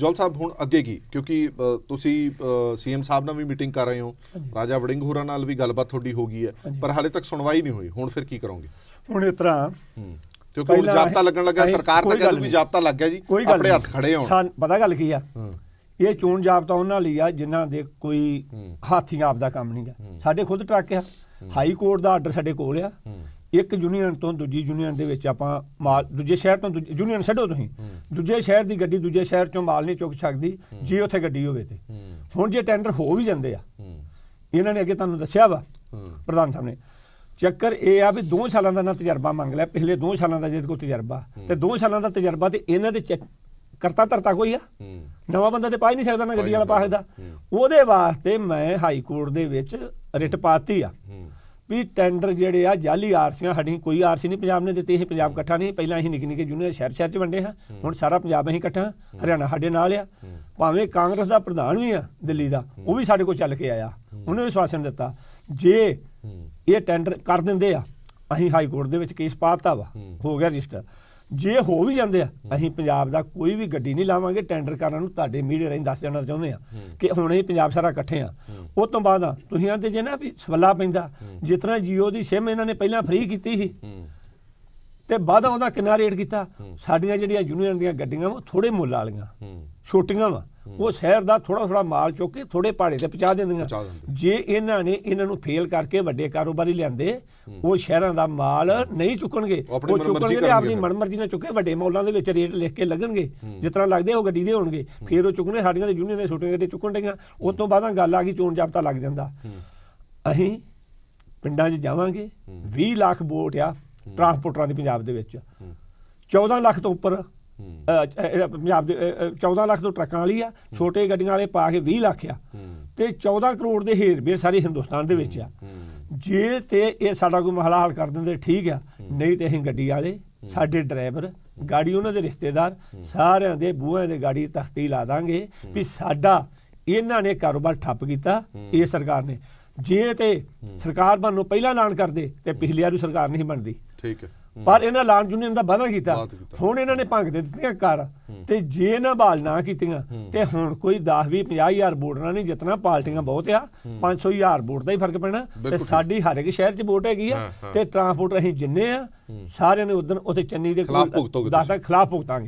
ਜੋਲ ਸਾਹਿਬ ਹੁਣ ਅੱਗੇ ਕੀ ਕਿਉਂਕਿ ਤੁਸੀਂ ਸੀਐਮ ਸਾਹਿਬ ਨਾਲ ਵੀ ਮੀਟਿੰਗ ਕਰ ਰਹੇ ਹੋ ਰਾਜਾ ਵੜਿੰਗ ਹੋਰਾਂ ਨਾਲ ਵੀ ਗੱਲਬਾਤ ਤੁਹਾਡੀ ਹੋ ਗਈ ਹੈ ਪਰ ਹਾਲੇ ਤੱਕ ਸੁਣਵਾਈ ਨਹੀਂ ਹੋਈ ਹੁਣ ਫਿਰ ਕੀ ਕਰੋਗੇ ਹੁਣ ਇਸ ਤਰ੍ਹਾਂ ਕਿਉਂਕਿ ਉਹ ਜਾਬਤਾ ਲੱਗਣ ਲੱਗਾ ਸਰਕਾਰ ਤਾਂ ਕਹਿੰਦੀ ਵੀ ਜਾਬਤਾ ਲੱਗ ਗਿਆ ਜੀ ਆਪਣੇ ਹੱਥ ਖੜੇ ਹੋਣ ਪਤਾ ਗੱਲ ਕੀ ਆ ਇਹ ਚੋਣ ਜਾਬਤਾ ਉਹਨਾਂ ਲਈ ਆ ਜਿਨ੍ਹਾਂ ਦੇ ਕੋਈ ਹਾਥੀਆਂ ਆਪ ਦਾ ਕੰਮ ਨਹੀਂ ਆ ਸਾਡੇ ਖੁਦ ਟਰੱਕ ਆ ਹਾਈ ਕੋਰਟ ਦਾ ਆਰਡਰ ਸਾਡੇ ਕੋਲ ਆ ਇੱਕ ਯੂਨੀਅਨ ਤੋਂ ਦੂਜੀ ਯੂਨੀਅਨ ਦੇ ਵਿੱਚ ਆਪਾਂ ਮਾਲ ਦੂਜੇ ਸ਼ਹਿਰ ਤੋਂ ਯੂਨੀਅਨ ਛੱਡੋ ਤੁਸੀਂ ਦੂਜੇ ਸ਼ਹਿਰ ਦੀ ਗੱਡੀ ਦੂਜੇ ਸ਼ਹਿਰ ਚੋਂ ਮਾਲ ਨਹੀਂ ਚੁੱਕ ਸਕਦੀ ਜੇ ਉੱਥੇ ਗੱਡੀ ਹੋਵੇ ਤੇ ਹੁਣ ਜੇ ਟੈਂਡਰ ਹੋ ਵੀ ਜਾਂਦੇ ਆ ਇਹਨਾਂ ਨੇ ਅੱਗੇ ਤੁਹਾਨੂੰ ਦੱਸਿਆ ਵਾ ਪ੍ਰਧਾਨ ਸਾਹਿਬ ਨੇ ਚੱਕਰ ਇਹ ਆ ਵੀ 2 ਸਾਲਾਂ ਦਾ ਨਾ ਤਜਰਬਾ ਮੰਗ ਲਿਆ ਪਿਛਲੇ 2 ਸਾਲਾਂ ਦਾ ਜਿਹਦੇ ਕੋਲ ਤਜਰਬਾ ਤੇ 2 ਸਾਲਾਂ ਦਾ ਤਜਰਬਾ ਤੇ ਇਹਨਾਂ ਦੇ ਕਰਤਾ ਤਰਤਾ ਕੋਈ ਆ ਨਵਾਂ ਬੰਦਾ ਤੇ ਪਾ ਹੀ ਨਹੀਂ ਸਕਦਾ ਨਾ ਗੱਡੀ ਵਾਲਾ ਪਾ ਸਕਦਾ ਉਹਦੇ ਵਾਸਤੇ ਮੈਂ ਹਾਈ ਕੋਰਟ ਦੇ ਵਿੱਚ ਰਿਟ ਪਾਤੀ ਆ ਵੀ ਟੈਂਡਰ ਜਿਹੜੇ ਆ ਜਾਲੀ ਆਰਸੀਆਂ ਸਾਡੀ ਕੋਈ ਆਰਸੀ ਨਹੀਂ ਪੰਜਾਬ ਨੇ ਦਿੱਤੀ ਇਹ ਪੰਜਾਬ ਇਕੱਠਾ ਨਹੀਂ ਪਹਿਲਾਂ ਅਸੀਂ ਨਿੱਕੇ ਨਿੱਕੇ ਜੂਨੀਅਰ ਸ਼ਹਿਰ ਸ਼ਹਿਰ 'ਚ ਵੰਡੇ ਹਾਂ ਹੁਣ ਸਾਰਾ ਪੰਜਾਬ ਅਸੀਂ ਇਕੱਠਾ ਹਰਿਆਣਾ ਸਾਡੇ ਨਾਲ ਆ ਭਾਵੇਂ ਕਾਂਗਰਸ ਦਾ ਪ੍ਰਧਾਨ ਵੀ ਆ ਦਿੱਲੀ ਦਾ ਉਹ ਵੀ ਸਾਡੇ ਕੋਲ ਚੱਲ ਕੇ ਆਇਆ ਉਹਨੇ ਵਿਸ਼ਵਾਸਨ ਦਿੱਤਾ ਜੇ ਇਹ ਟੈਂਡਰ ਕਰ ਦਿੰਦੇ ਆ ਅਸੀਂ ਹਾਈ ਕੋਰਟ ਦੇ ਵਿੱਚ ਕੇਸ ਪਾਤਾ ਵਾ ਹੋ ਗਿਆ ਰਜਿਸਟਰ ਜੇ ਹੋ ਵੀ ਜਾਂਦੇ ਆ ਅਸੀਂ ਪੰਜਾਬ ਦਾ ਕੋਈ ਵੀ ਗੱਡੀ ਨਹੀਂ ਲਾਵਾਂਗੇ ਟੈਂਡਰ ਕਰਨ ਨੂੰ ਤੁਹਾਡੇ ਮੀਡੀਆ ਰਾਹੀਂ ਦੱਸ ਜਾਣਾ ਚਾਹੁੰਦੇ ਆ ਕਿ ਹੁਣ ਇਹ ਪੰਜਾਬ ਸਾਰਾ ਇਕੱਠੇ ਆ ਉਸ ਤੋਂ ਬਾਅਦ ਤੁਸੀਂ ਆਂਦੇ ਜੇ ਨਾ ਵੀ ਸਵੱਲਾ ਪੈਂਦਾ ਜਿਤਨਾ ਜੀਓ ਦੀ ਸਿਮ ਇਹਨਾਂ ਨੇ ਪਹਿਲਾਂ ਫ੍ਰੀ ਕੀਤੀ ਸੀ ਤੇ ਵਾਧਾ ਉਹਦਾ ਕਿੰਨਾ ਰੇਟ ਕੀਤਾ ਸਾਡੀਆਂ ਜਿਹੜੀਆਂ ਯੂਨੀਅਨ ਦੀਆਂ ਗੱਡੀਆਂ ਉਹ ਥੋੜੇ ਮੁੱਲ ਵਾਲੀਆਂ ਛੋਟੀਆਂ ਵਾ ਉਹ ਸ਼ਹਿਰ ਦਾ ਥੋੜਾ ਥੋੜਾ ਮਾਲ ਚੁੱਕ ਕੇ ਥੋੜੇ ਪਾੜੇ ਤੇ ਪਹੁੰਚਾ ਦਿੰਦੀਆਂ ਜੇ ਇਹਨਾਂ ਨੇ ਇਹਨਾਂ ਨੂੰ ਫੇਲ ਕਰਕੇ ਵੱਡੇ ਕਾਰੋਬਾਰੀ ਲਿਆਂਦੇ ਉਹ ਸ਼ਹਿਰਾਂ ਦਾ ਮਾਲ ਨਹੀਂ ਚੁੱਕਣਗੇ ਉਹ ਚੁੱਕਣਗੇ ਤੇ ਆਪਣੀ ਮਨਮਰਜ਼ੀ ਨਾਲ ਚੁੱਕੇ ਵੱਡੇ ਮੌਲਾਂ ਦੇ ਵਿੱਚ ਰੇਟ ਲਿਖ ਕੇ ਲੱਗਣਗੇ ਜਿਸ ਤਰ੍ਹਾਂ ਲੱਗਦੇ ਉਹ ਗੱਡੀ ਦੇ ਹੋਣਗੇ ਫੇਰ ਉਹ ਚੁੱਕਣੇ ਸਾਡੀਆਂ ਦੇ ਯੂਨੀਅਨ ਦੇ ਛੋਟੇ ਗੱਡੇ ਚੁੱਕਣ ਡੀਆਂ ਉਸ ਤੋਂ ਬਾਅਦਾਂ ਗੱਲ ਆ ਗਈ ਚੋਣ ਜਾਬਤਾ ਲੱਗ ਜਾਂਦਾ ਅਸੀਂ ਪਿੰਡਾਂ 'ਚ ਜਾਵਾਂਗੇ 20 ਲੱਖ ਵੋਟ ਆ ਟਰਾਂਸਪੋਰਟਰਾਂ ਦੀ ਪੰਜਾਬ ਦੇ ਵਿੱਚ 14 ਲੱਖ ਤੋਂ ਉੱਪਰ ਪੰਜਾਬ ਦੇ 14 ਲੱਖ ਤੋਂ ਟਰੱਕਾਂ ਵਾਲੀ ਆ ਛੋਟੇ ਗੱਡੀਆਂ ਵਾਲੇ ਪਾ ਕੇ 20 ਲੱਖ ਆ ਤੇ 14 ਕਰੋੜ ਦੇ ਹੇਰ-ਬੇਰ ਸਾਰੇ ਹਿੰਦੁਸਤਾਨ ਦੇ ਵਿੱਚ ਆ ਜੇ ਤੇ ਇਹ ਸਾਡਾ ਕੋਈ ਮਹਲਾ ਹਾਲ ਕਰ ਦਿੰਦੇ ਠੀਕ ਆ ਨਹੀਂ ਤੇ ਅਸੀਂ ਗੱਡੀ ਵਾਲੇ ਸਾਡੇ ਡਰਾਈਵਰ ਗਾੜੀ ਉਹਨਾਂ ਦੇ ਰਿਸ਼ਤੇਦਾਰ ਸਾਰਿਆਂ ਦੇ ਬੂਹਿਆਂ ਦੇ ਗਾੜੀ ਤਖਤੀ ਲਾ ਦਾਂਗੇ ਵੀ ਸਾਡਾ ਇਹਨਾਂ ਨੇ ਕਾਰੋਬਾਰ ਠੱਪ ਕੀਤਾ ਇਹ ਸਰਕਾਰ ਨੇ ਜੇ ਤੇ ਸਰਕਾਰ ਬਣਨੋਂ ਪਹਿਲਾਂ ਐਲਾਨ ਕਰਦੇ ਤੇ ਪਿਛਲੀ ਵਾਰੀ ਸਰਕਾਰ ਨਹੀਂ ਬਣਦੀ ਠੀਕ ਹੈ ਪਰ ਇਹਨਾਂ ਐਲਾਨ ਯੂਨੀਅਨ ਦਾ ਵਾਅਦਾ ਕੀਤਾ ਹੁਣ ਇਹਨਾਂ ਨੇ ਭੰਗ ਦੇ ਦਿੱਤੀਆਂ ਕਾਰ ਤੇ ਜੇ ਨਾ ਬਾਲ ਨਾ ਕੀਤੀਆਂ ਤੇ ਹੁਣ ਕੋਈ 10 20 50000 ਵੋਟ ਵੋਟਰਾਂ ਨਹੀਂ ਜਿਤਨਾ ਪਾਰਟੀਆਂ ਬਹੁਤ ਆ 500000 ਵੋਟ ਦਾ ਹੀ ਫਰਕ ਪੈਣਾ ਤੇ ਸਾਡੀ ਹਰ ਇੱਕ ਸ਼ਹਿਰ 'ਚ ਵੋਟ ਹੈਗੀ ਆ ਤੇ ਟਰਾਂਸਪੋਰਟ ਅਸੀਂ ਜਿੰਨੇ ਆ ਸਾਰਿਆਂ ਨੇ ਉਦੋਂ ਉੱਥੇ ਚੰਨੀ ਦੇ ਖਿਲਾਫ ਭੁਗਤੋਗੇ ਦਾਦਾ ਖਿਲਾਫ ਭੁਗਤਾਂਗੇ